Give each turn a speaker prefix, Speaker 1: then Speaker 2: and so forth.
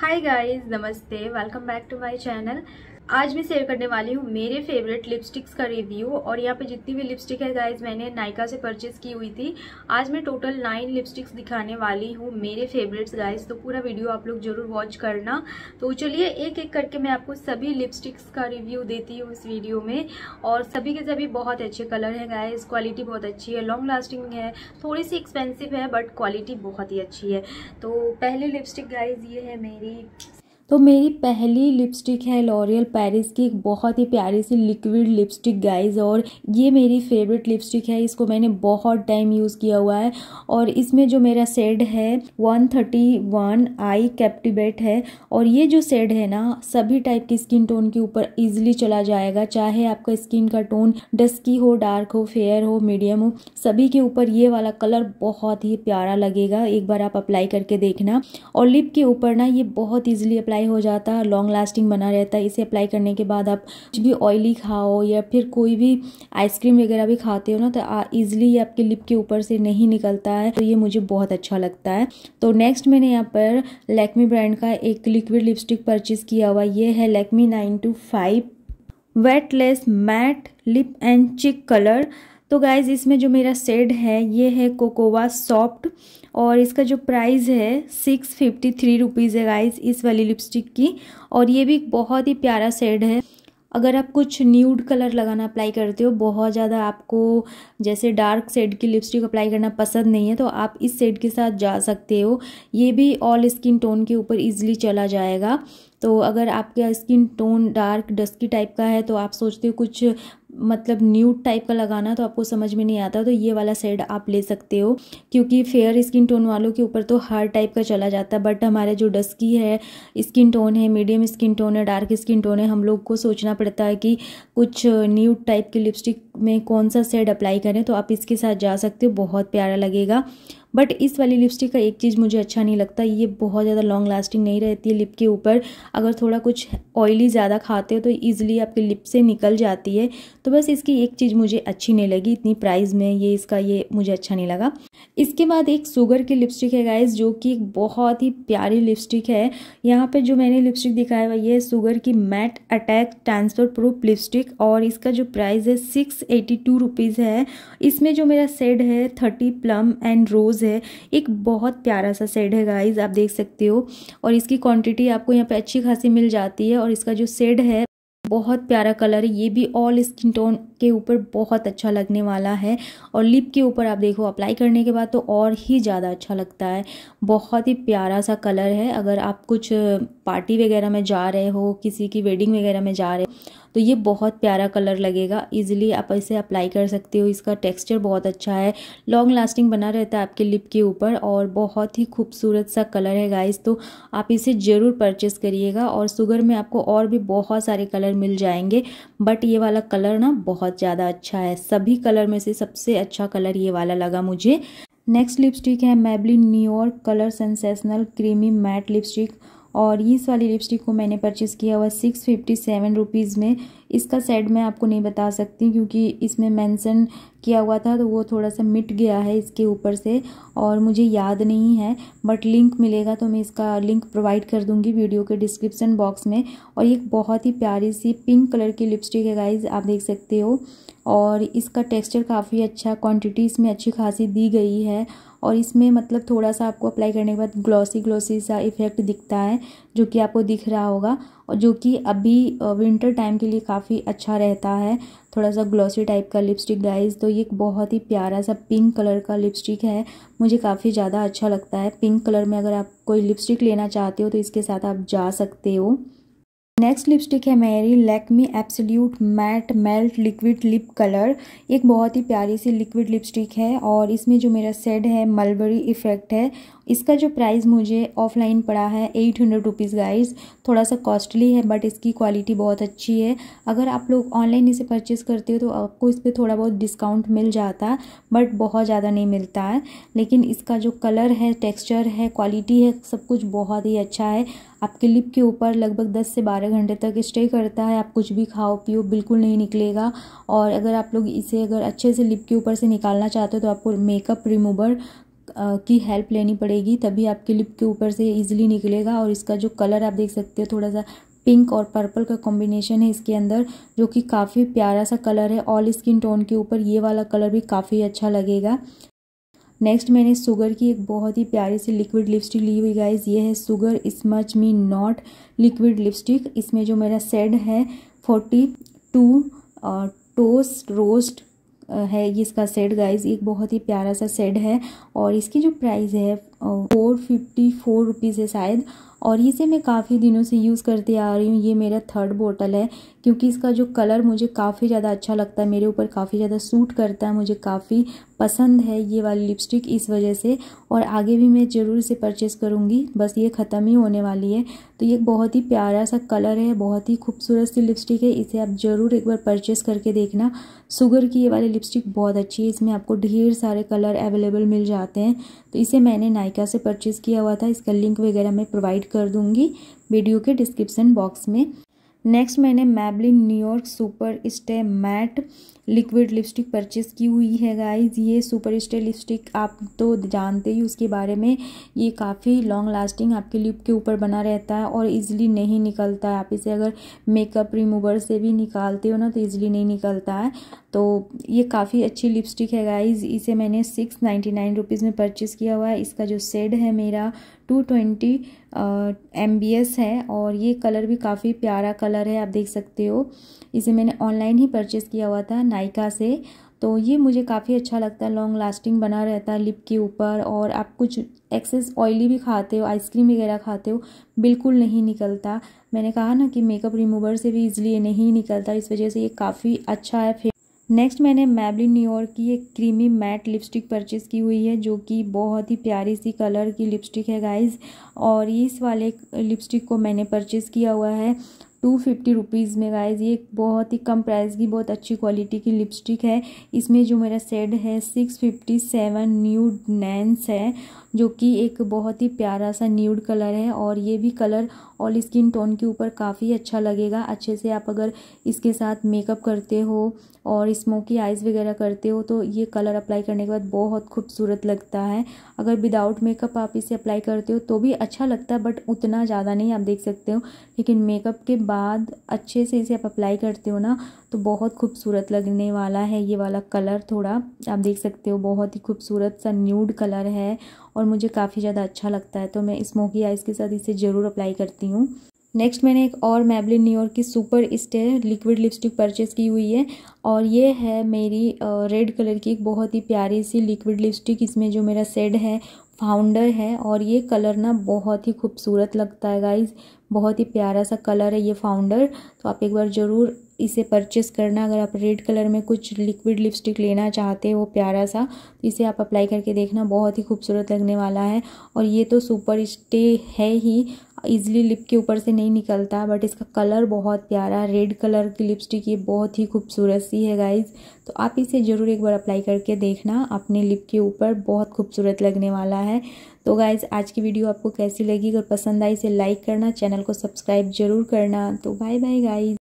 Speaker 1: hi guys namaste welcome back to my channel आज मैं share करने वाली हूँ मेरे फेवरेट लिपस्टिक्स का रिव्यू और यहाँ पे जितनी भी लिपस्टिक है गाइज मैंने नायका से परचेज की हुई थी आज मैं टोटल नाइन लिपस्टिक्स दिखाने वाली हूँ मेरे फेवरेट्स गाइज तो पूरा वीडियो आप लोग जरूर वॉच करना तो चलिए एक एक करके मैं आपको सभी लिपस्टिक्स का रिव्यू देती हूँ इस वीडियो में और सभी के सभी बहुत अच्छे कलर हैं गाइज क्वालिटी बहुत अच्छी है लॉन्ग लास्टिंग है थोड़ी सी एक्सपेंसिव है बट क्वालिटी बहुत ही अच्छी है तो पहली लिपस्टिक गाइज ये है मेरी तो मेरी पहली लिपस्टिक है लॉरियल पेरिस की एक बहुत ही प्यारी सी लिक्विड लिपस्टिक गाइज और ये मेरी फेवरेट लिपस्टिक है इसको मैंने बहुत टाइम यूज़ किया हुआ है और इसमें जो मेरा सेड है 131 आई कैप्टिवेट है और ये जो सेड है ना सभी टाइप की स्किन टोन के ऊपर ईजिली चला जाएगा चाहे आपका स्किन का टोन डस्की हो डार्क हो फेयर हो मीडियम हो सभी के ऊपर ये वाला कलर बहुत ही प्यारा लगेगा एक बार आप अप्लाई करके देखना और लिप के ऊपर ना ये बहुत ईजिली अप्लाई ड्राई हो जाता है लॉन्ग लास्टिंग बना रहता है इसे अप्लाई करने के बाद आप कुछ भी ऑयली खाओ या फिर कोई भी आइसक्रीम वगैरह भी खाते हो ना तो ईजिली ये आपके लिप के ऊपर से नहीं निकलता है तो ये मुझे बहुत अच्छा लगता है तो नेक्स्ट मैंने यहाँ पर लैक्मी ब्रांड का एक लिक्विड लिपस्टिक परचेज़ किया हुआ ये है Lakme nine two five weightless matte lip and cheek colour तो गाइज़ इसमें जो मेरा सेड है ये है कोकोवा सॉफ्ट और इसका जो प्राइस है सिक्स फिफ्टी थ्री रुपीज़ है गाइज़ इस वाली लिपस्टिक की और ये भी बहुत ही प्यारा सेड है अगर आप कुछ न्यूड कलर लगाना अप्लाई करते हो बहुत ज़्यादा आपको जैसे डार्क सेड की लिपस्टिक अप्लाई करना पसंद नहीं है तो आप इस सेड के साथ जा सकते हो ये भी ऑल स्किन टोन के ऊपर ईजिली चला जाएगा तो अगर आपका skin tone dark dusky type का है तो आप सोचते हो कुछ मतलब न्यू टाइप का लगाना तो आपको समझ में नहीं आता तो ये वाला सेड आप ले सकते हो क्योंकि फेयर स्किन टोन वालों के ऊपर तो हर टाइप का चला जाता है बट हमारे जो डस्की है स्किन टोन है मीडियम स्किन टोन है डार्क स्किन टोन है हम लोग को सोचना पड़ता है कि कुछ न्यू टाइप की लिपस्टिक में कौन सा सेड अप्लाई करें तो आप इसके साथ जा सकते हो बहुत प्यारा लगेगा बट इस वाली लिपस्टिक का एक चीज़ मुझे अच्छा नहीं लगता ये बहुत ज़्यादा लॉन्ग लास्टिंग नहीं रहती है लिप के ऊपर अगर थोड़ा कुछ ऑयली ज़्यादा खाते हो तो ईज़िली आपके लिप से निकल जाती है तो बस इसकी एक चीज़ मुझे अच्छी नहीं लगी इतनी प्राइस में ये इसका ये मुझे अच्छा नहीं लगा इसके बाद एक सुगर की लिपस्टिक है गाइज जो कि एक बहुत ही प्यारी लिपस्टिक है यहाँ पर जो मैंने लिपस्टिक दिखाया हुआ ये सुगर की matte attack transfer proof lipstick और इसका जो प्राइस है सिक्स एटी टू रुपीज़ है इसमें जो मेरा सेड है thirty plum and rose rose है एक बहुत प्यारा सा सेड है गाइज आप देख सकते हो और इसकी क्वांटिटी आपको यहाँ पे अच्छी खासी मिल जाती है और इसका जो सेड है बहुत प्यारा कलर है ये भी ऑल स्किन टोन के ऊपर बहुत अच्छा लगने वाला है और लिप के ऊपर आप देखो अप्लाई करने के बाद तो और ही ज़्यादा अच्छा लगता है बहुत ही प्यारा सा कलर है अगर आप कुछ पार्टी वगैरह में जा रहे हो किसी की वेडिंग वगैरह में जा रहे हो तो ये बहुत प्यारा कलर लगेगा ईजिली आप इसे अप्लाई कर सकते हो इसका टेक्स्चर बहुत अच्छा है लॉन्ग लास्टिंग बना रहता है आपके लिप के ऊपर और बहुत ही खूबसूरत सा कलर है गाइस तो आप इसे ज़रूर परचेस करिएगा और सुगर में आपको और भी बहुत सारे कलर मिल जाएंगे बट ये वाला कलर ना बहुत ज़्यादा अच्छा है सभी कलर में से सबसे अच्छा कलर ये वाला लगा मुझे नेक्स्ट लिपस्टिक है Maybelline New York colour sensational creamy matte lipstick और इस वाली लिपस्टिक को मैंने परचेज़ किया हुआ सिक्स फिफ्टी सेवन रुपीज़ में इसका सेट मैं आपको नहीं बता सकती क्योंकि इसमें मेंशन किया हुआ था तो वो थोड़ा सा मिट गया है इसके ऊपर से और मुझे याद नहीं है बट लिंक मिलेगा तो मैं इसका लिंक प्रोवाइड कर दूंगी वीडियो के डिस्क्रिप्शन बॉक्स में और ये बहुत ही प्यारी सी पिंक कलर की लिपस्टिक है गाइज आप देख सकते हो और इसका टेक्स्चर काफ़ी अच्छा क्वान्टिटी इसमें अच्छी खासी दी गई है और इसमें मतलब थोड़ा सा आपको अप्लाई करने के बाद ग्लॉसी ग्लॉसी सा इफ़ेक्ट दिखता है जो कि आपको दिख रहा होगा और जो कि अभी विंटर टाइम के लिए काफ़ी अच्छा रहता है थोड़ा सा ग्लॉसी टाइप का लिपस्टिक गाइस तो ये बहुत ही प्यारा सा पिंक कलर का लिपस्टिक है मुझे काफ़ी ज़्यादा अच्छा लगता है पिंक कलर में अगर आप कोई लिपस्टिक लेना चाहते हो तो इसके साथ आप जा सकते हो नेक्स्ट लिपस्टिक है मेरी Lakme absolute matte melt liquid lip colour एक बहुत ही प्यारी सी लिक्विड लिपस्टिक है और इसमें जो मेरा सेड है मलबरी इफ़ेक्ट है इसका जो प्राइस मुझे ऑफलाइन पड़ा है एट हंड्रेड रुपीज़ गाइज थोड़ा सा कॉस्टली है बट इसकी क्वालिटी बहुत अच्छी है अगर आप लोग ऑनलाइन इसे परचेज़ करते हो तो आपको इस पर थोड़ा बहुत डिस्काउंट मिल जाता है बट बहुत ज़्यादा नहीं मिलता है लेकिन इसका जो कलर है टेक्स्चर है क्वालिटी है सब कुछ बहुत ही अच्छा है आपके लिप के ऊपर लगभग दस से बारह बारह घंटे तक स्टे करता है आप कुछ भी खाओ पियो बिल्कुल नहीं निकलेगा और अगर आप लोग इसे अगर अच्छे से लिप के ऊपर से निकालना चाहते हो तो आपको मेकअप रिमूवर की हेल्प लेनी पड़ेगी तभी आपके लिप के ऊपर से ईजिली निकलेगा और इसका जो कलर आप देख सकते हो थोड़ा सा पिंक और पर्पल का कॉम्बिनेशन है इसके अंदर जो कि काफ़ी प्यारा सा कलर है ऑल स्किन टोन के ऊपर ये वाला कलर भी काफ़ी अच्छा लगेगा नेक्स्ट मैंने सुगर की एक बहुत ही प्यारी सी लिक्विड लिपस्टिक ली हुई गाइज ये है Sugar smudge me not liquid lipstick इसमें जो मेरा सेड है फोर्टी टू टोस्ट रोस्ट है ये इसका सेट गाइज एक बहुत ही प्यारा सा सेड है और इसकी जो प्राइस है फोर फिफ्टी फोर रुपीज़ है शायद और इसे मैं काफ़ी दिनों से यूज़ करती आ रही हूँ ये मेरा थर्ड बोतल है क्योंकि इसका जो कलर मुझे काफ़ी ज़्यादा अच्छा लगता है मेरे ऊपर काफ़ी ज़्यादा सूट करता है मुझे काफ़ी पसंद है ये वाली लिपस्टिक इस वजह से और आगे भी मैं ज़रूर इसे परचेस करूँगी बस ये ख़त्म ही होने वाली है तो ये बहुत ही प्यारा सा कलर है बहुत ही खूबसूरत सी लिपस्टिक है इसे आप ज़रूर एक बार परचेज़ करके देखना शुगर की ये वाली लिपस्टिक बहुत अच्छी है इसमें आपको ढेर सारे कलर अवेलेबल मिल जाते हैं तो इसे मैंने नाइक नायका से परचेज़ किया हुआ था इसका लिंक वगैरह मैं प्रोवाइड कर दूंगी वीडियो के डिस्क्रिप्शन बॉक्स में नेक्स्ट मैंने Maybelline New York super stay matte liquid lipstick purchase की हुई है गाइज ये सुपर स्टे लिपस्टिक आप तो जानते ही उसके बारे में ये काफ़ी लॉन्ग लास्टिंग आपके लिप के ऊपर बना रहता है और इजीली नहीं निकलता है आप इसे अगर मेकअप रिमूवर से भी निकालते हो ना तो इजीली नहीं निकलता है तो ये काफ़ी अच्छी लिपस्टिक है गाइज़ इसे मैंने सिक्स नाइन्टी नाइन रुपीज़ में परचेज़ किया हुआ है इसका जो सेड है मेरा two twenty M B S है और ये कलर भी काफ़ी प्यारा कलर है आप देख सकते हो इसे मैंने ऑनलाइन ही परचेज़ किया हुआ था नाइका से तो ये मुझे काफ़ी अच्छा लगता है लॉन्ग लास्टिंग बना रहता है लिप के ऊपर और आप कुछ एक्सेस ऑयली भी खाते हो आइसक्रीम वगैरह खाते हो बिल्कुल नहीं निकलता मैंने कहा ना कि मेकअप रिमूवर से भी इजली नहीं निकलता इस वजह से ये काफ़ी अच्छा है नेक्स्ट मैंने मैबलिन न्यूयॉर्क की एक क्रीमी मैट लिपस्टिक परचेज़ की हुई है जो कि बहुत ही प्यारी सी कलर की लिपस्टिक है गाइस और इस वाले लिपस्टिक को मैंने परचेज़ किया हुआ है टू फिफ्टी रुपीज़ में गाइज ये बहुत ही कम प्राइस की बहुत अच्छी क्वालिटी की लिपस्टिक है इसमें जो मेरा सेड है six fifty seven nude nuance है जो कि एक बहुत ही प्यारा सा न्यूड कलर है और ये भी कलर ऑल स्किन टोन के ऊपर काफ़ी अच्छा लगेगा अच्छे से आप अगर इसके साथ मेकअप करते हो और स्मोकी आइज़ वगैरह करते हो तो ये कलर अप्लाई करने के बाद बहुत खूबसूरत लगता है अगर विदाउट मेकअप आप इसे अप्लाई करते हो तो भी अच्छा लगता है बट उतना ज़्यादा नहीं आप देख सकते हो लेकिन मेकअप के बाद अच्छे से इसे आप अप्लाई करते हो ना तो बहुत खूबसूरत लगने वाला है ये वाला कलर थोड़ा आप देख सकते हो बहुत ही खूबसूरत सा न्यूड कलर है और मुझे काफ़ी ज़्यादा अच्छा लगता है तो मैं स्मोकी आइज़ के साथ इसे ज़रूर अप्लाई करती हूँ नेक्स्ट मैंने एक और मैबलिन न्यूयॉर्क की super stay liquid lipstick purchase की हुई है और ये है मेरी रेड कलर की एक बहुत ही प्यारी सी लिक्विड लिपस्टिक इसमें जो मेरा सेड है फाउंडर है और ये कलर ना बहुत ही खूबसूरत लगता है गाइज बहुत ही प्यारा सा कलर है ये फाउंडर तो आप एक बार ज़रूर इसे परचेस करना अगर आप रेड कलर में कुछ लिक्विड लिपस्टिक लेना चाहते हो प्यारा सा तो इसे आप अप्लाई करके देखना बहुत ही खूबसूरत लगने वाला है और ये तो सुपर स्टे है ही ईजिली लिप के ऊपर से नहीं निकलता बट इसका कलर बहुत प्यारा रेड कलर की लिपस्टिक ये बहुत ही खूबसूरत सी है गाइज तो आप इसे ज़रूर एक बार अप्लाई करके देखना अपने लिप के ऊपर बहुत खूबसूरत लगने वाला है तो गाइज आज की वीडियो आपको कैसी लगी अगर पसंद आई इसे लाइक करना चैनल को सब्सक्राइब जरूर करना तो बाय बाय गाइज